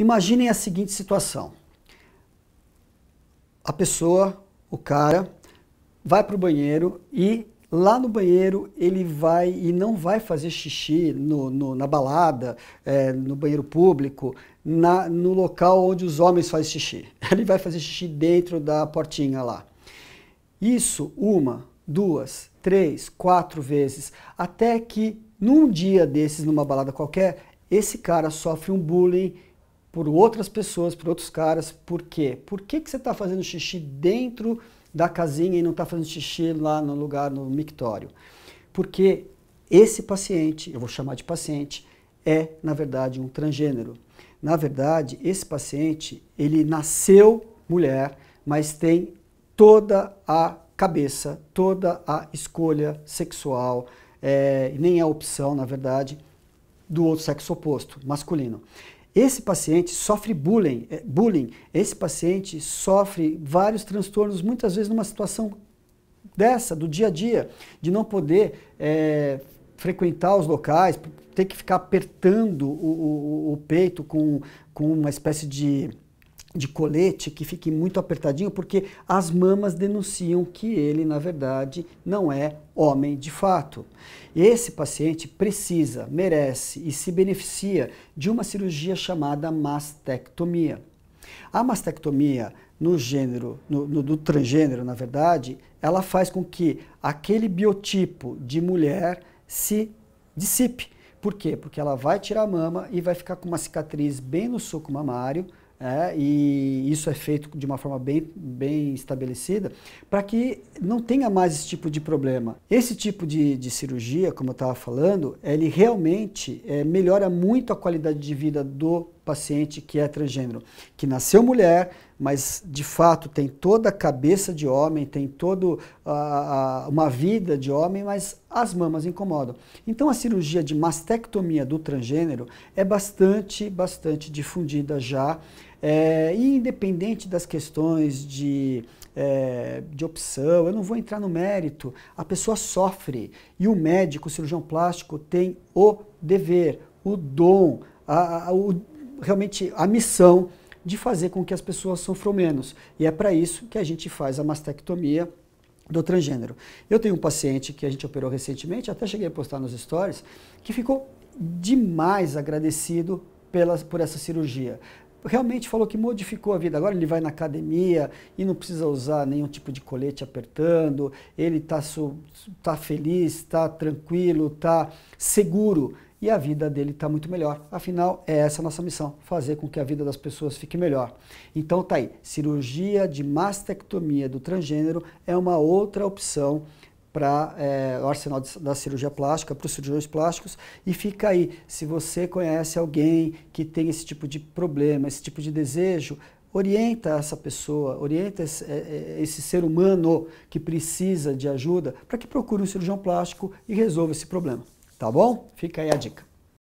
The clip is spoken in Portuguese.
Imaginem a seguinte situação: a pessoa, o cara, vai para o banheiro e lá no banheiro ele vai e não vai fazer xixi no, no, na balada, é, no banheiro público, na, no local onde os homens fazem xixi. Ele vai fazer xixi dentro da portinha lá. Isso uma, duas, três, quatro vezes, até que num dia desses, numa balada qualquer, esse cara sofre um bullying por outras pessoas, por outros caras. Por quê? Por que, que você está fazendo xixi dentro da casinha e não está fazendo xixi lá no lugar, no mictório? Porque esse paciente, eu vou chamar de paciente, é, na verdade, um transgênero. Na verdade, esse paciente, ele nasceu mulher, mas tem toda a cabeça, toda a escolha sexual, é, nem a é opção, na verdade, do outro sexo oposto, masculino. Esse paciente sofre bullying, eh, bullying. Esse paciente sofre vários transtornos, muitas vezes numa situação dessa, do dia a dia, de não poder é, frequentar os locais, ter que ficar apertando o, o, o peito com, com uma espécie de de colete que fique muito apertadinho, porque as mamas denunciam que ele, na verdade, não é homem de fato. Esse paciente precisa, merece e se beneficia de uma cirurgia chamada mastectomia. A mastectomia no gênero, no, no, do transgênero, na verdade, ela faz com que aquele biotipo de mulher se dissipe. Por quê? Porque ela vai tirar a mama e vai ficar com uma cicatriz bem no suco mamário, é, e isso é feito de uma forma bem, bem estabelecida, para que não tenha mais esse tipo de problema. Esse tipo de, de cirurgia, como eu estava falando, ele realmente é, melhora muito a qualidade de vida do paciente que é transgênero, que nasceu mulher, mas de fato tem toda a cabeça de homem, tem toda uma vida de homem, mas as mamas incomodam. Então a cirurgia de mastectomia do transgênero é bastante, bastante difundida já, é, e independente das questões de é, de opção, eu não vou entrar no mérito. A pessoa sofre e o médico, o cirurgião plástico, tem o dever, o dom, a, a, o, realmente a missão de fazer com que as pessoas sofram menos. E é para isso que a gente faz a mastectomia do transgênero. Eu tenho um paciente que a gente operou recentemente, até cheguei a postar nos stories, que ficou demais agradecido pela, por essa cirurgia realmente falou que modificou a vida. Agora ele vai na academia e não precisa usar nenhum tipo de colete apertando, ele está tá feliz, está tranquilo, está seguro e a vida dele está muito melhor. Afinal, é essa a nossa missão, fazer com que a vida das pessoas fique melhor. Então tá aí, cirurgia de mastectomia do transgênero é uma outra opção para é, o arsenal de, da cirurgia plástica, para os cirurgiões plásticos. E fica aí, se você conhece alguém que tem esse tipo de problema, esse tipo de desejo, orienta essa pessoa, orienta esse, é, é, esse ser humano que precisa de ajuda para que procure um cirurgião plástico e resolva esse problema. Tá bom? Fica aí a dica.